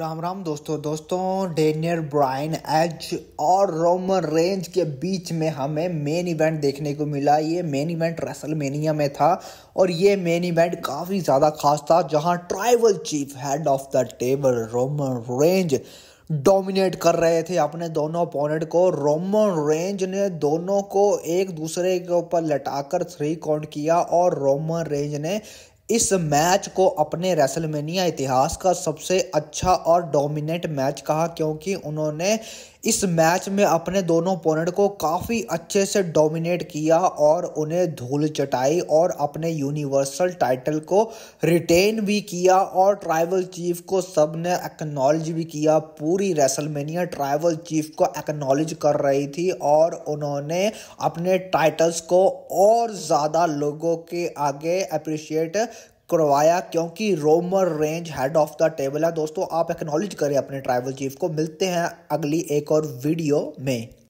राम राम दोस्तों दोस्तों Daniel Bryan एच और रोमन रेंज के बीच में हमें मेन इवेंट देखने को मिला ये मेन इवेंट रेसलमेनिया में था और ये मेन इवेंट काफ़ी ज़्यादा खास था जहां tribal chief head of the table Roman Reigns dominate कर रहे थे अपने दोनों अपोनेंट को रोमन रेंज ने दोनों को एक दूसरे के ऊपर लटाकर थ्री काउंट किया और रोमन रेंज ने इस मैच को अपने रेसलमेनिया इतिहास का सबसे अच्छा और डोमिनेट मैच कहा क्योंकि उन्होंने इस मैच में अपने दोनों ओपोनेंट को काफ़ी अच्छे से डोमिनेट किया और उन्हें धूल चटाई और अपने यूनिवर्सल टाइटल को रिटेन भी किया और ट्राइबल चीफ को सब ने एक्नॉलेज भी किया पूरी रेसलमेनिया ट्राइबल चीफ को एक्नॉलेज कर रही थी और उन्होंने अपने टाइटल्स को और ज़्यादा लोगों के आगे अप्रिशिएट करवाया क्योंकि Roman Reigns head of the table है दोस्तों आप एक्नॉलेज करें अपने ट्राइबल चीफ को मिलते हैं अगली एक और वीडियो में